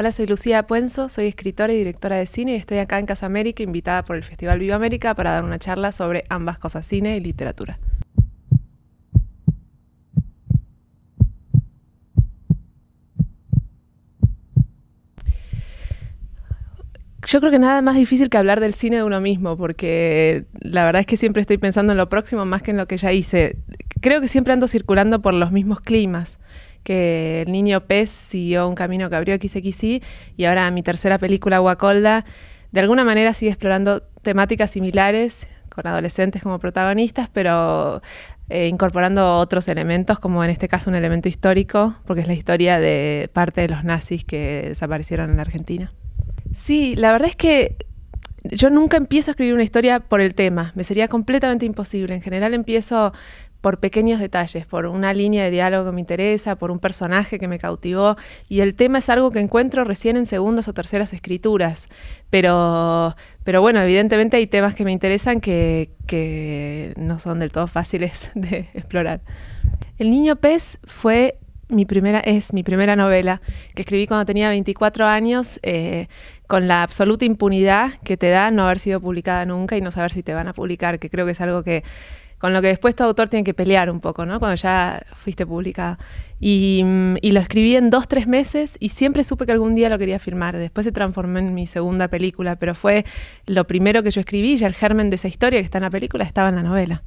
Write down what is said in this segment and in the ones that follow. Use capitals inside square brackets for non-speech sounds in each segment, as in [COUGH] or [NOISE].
Hola, soy Lucía Puenzo, soy escritora y directora de cine y estoy acá en Casa América, invitada por el Festival Viva América para dar una charla sobre ambas cosas, cine y literatura. Yo creo que nada más difícil que hablar del cine de uno mismo, porque la verdad es que siempre estoy pensando en lo próximo más que en lo que ya hice. Creo que siempre ando circulando por los mismos climas que el niño pez siguió un camino que abrió XXI y ahora mi tercera película, Guacolda, de alguna manera sigue explorando temáticas similares con adolescentes como protagonistas, pero eh, incorporando otros elementos, como en este caso un elemento histórico, porque es la historia de parte de los nazis que desaparecieron en Argentina. Sí, la verdad es que yo nunca empiezo a escribir una historia por el tema, me sería completamente imposible. En general empiezo por pequeños detalles, por una línea de diálogo que me interesa, por un personaje que me cautivó. Y el tema es algo que encuentro recién en segundas o terceras escrituras. Pero, pero bueno, evidentemente hay temas que me interesan que, que no son del todo fáciles [LAUGHS] de explorar. El niño pez fue mi primera, es mi primera novela que escribí cuando tenía 24 años, eh, con la absoluta impunidad que te da no haber sido publicada nunca y no saber si te van a publicar, que creo que es algo que con lo que después tu autor tiene que pelear un poco, ¿no? Cuando ya fuiste publicada. Mm, y, lo escribí en dos, tres meses y siempre supe que algún día lo quería filmar. Después se transformó en mi segunda película, pero fue lo primero que yo escribí, ya el germen de esa historia que está en la película estaba en la novela.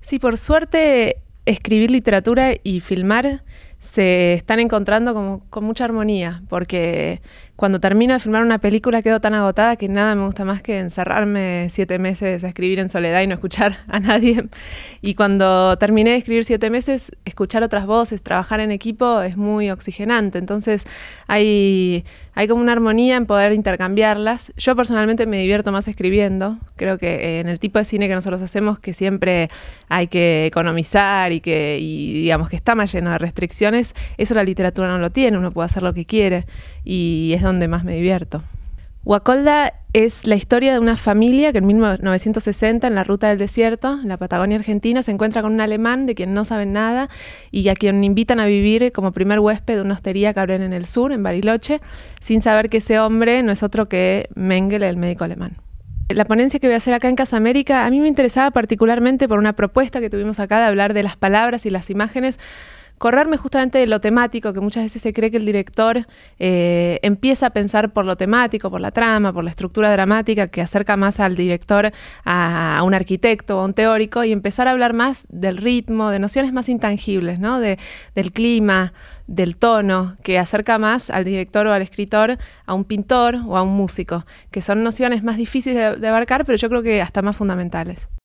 Sí, por suerte escribir literatura y filmar se están encontrando como con mucha armonía, porque cuando termino de filmar una película quedo tan agotada que nada me gusta más que encerrarme siete meses a escribir en soledad y no escuchar [LAUGHS] a nadie. Y cuando terminé de escribir siete meses, escuchar otras voces, trabajar en equipo es muy oxigenante. Entonces hay, hay como una armonía en poder intercambiarlas. Yo personalmente me divierto más escribiendo. Creo que en el tipo de cine que nosotros hacemos, que siempre hay que economizar y que digamos que está más lleno de restricciones, eso la literatura no lo tiene, uno puede hacer lo que quiere y es donde más me divierto. Huacolda es la historia de una familia que en 1960 en la ruta del desierto, en la Patagonia Argentina, se encuentra con un alemán de quien no saben nada y a quien invitan a vivir como primer huésped de una hostería que abren en el sur, en Bariloche, sin saber que ese hombre no es otro que Mengele, el médico alemán. La ponencia que voy a hacer acá en Casa América a mí me interesaba particularmente por una propuesta que tuvimos acá de hablar de las palabras y las imágenes correrme justamente de lo temático, que muchas veces se cree que el director eh, empieza a pensar por lo temático, por la trama, por la estructura dramática, que acerca más al director a, un arquitecto o a un teórico, y empezar a hablar más del ritmo, de nociones más intangibles, ¿no? del clima, del tono, que acerca más al director o al escritor a un pintor o a un músico, que son nociones más difíciles de abarcar, pero yo creo que hasta más fundamentales.